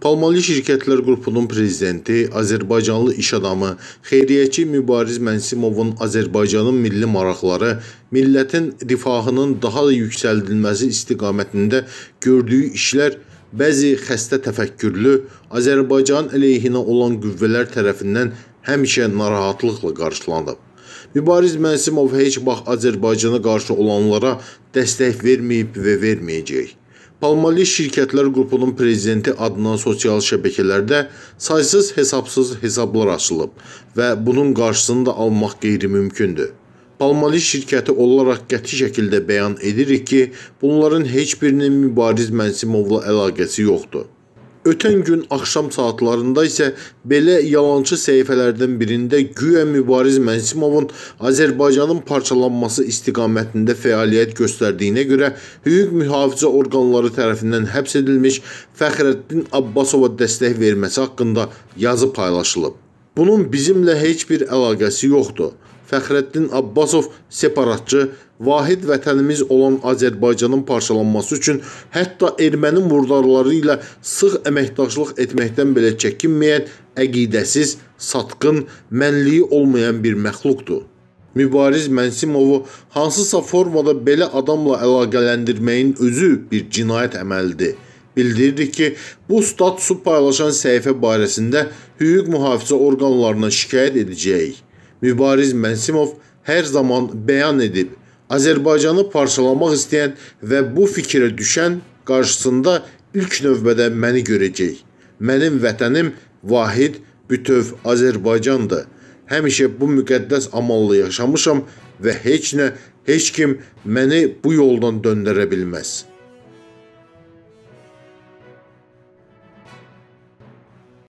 Palmalı Şirkətlər Qrupunun prezidenti, Azərbaycanlı iş adamı, xeyriyyəçi Mübariz Mənsimovun Azərbaycanın milli maraqları, millətin rifahının daha da yüksəldilməsi istiqamətində gördüyü işlər bəzi xəstə təfəkkürlü Azərbaycan əleyhinə olan qüvvələr tərəfindən həmişə narahatlıqla qarşılanıb. Mübariz Mənsimov heç vaxt Azərbaycana qarşı olanlara dəstək verməyib və verməyəcək. Palmoliv Şirkətlər Qrupunun prezidenti adından sosial şəbəkələrdə saysız hesabsız hesablar açılıb və bunun qarşısını da almaq qeyri-mümkündür. Palmoliv şirkəti olaraq qəti şəkildə bəyan edirik ki, bunların heç birinin mübariz Mənsimovla əlaqəsi yoxdur. Ötən gün axşam saatlarında isə belə yalançı səhifələrdən birində güya Mübariz Mənsimovun Azərbaycanın parçalanması istiqamətində fəaliyyət göstərdiyinə görə hüquq mühafizə orqanları tərəfindən həbs edilmiş Fəxrəddin Abbasova dəstək verməsi haqqında yazı paylaşılıb. Bunun bizimlə heç bir əlaqəsi yoxdur. Fəxrəddin Abbasov separatçı vahid vətənimiz olan Azərbaycanın parçalanması üçün hətta erməni murdarları ilə sıx əməkdaşlıq etməkdən belə çəkinməyən, əqidəsiz, satqın, mənliyi olmayan bir məxluqdur. Mübariz Mənsimovu hansısa formada belə adamla əlaqələndirməyin özü bir cinayət əməlidir. Bildirirdi ki, bu statusu paylaşan səhifə barəsində hüquq mühafizə orqanlarına şikayət edəcəyik. Mübariz Mənsimov hər zaman bəyan edib, Azərbaycanı parçalamaq istəyən və bu fikrə düşən qarşısında ilk növbədə məni görəcək. Mənim vətənim vahid, bütöv Azərbaycandır. Həmişə bu müqəddəs amalla yaşamışam və heç nə, heç kim məni bu yoldan döndərə bilməz.''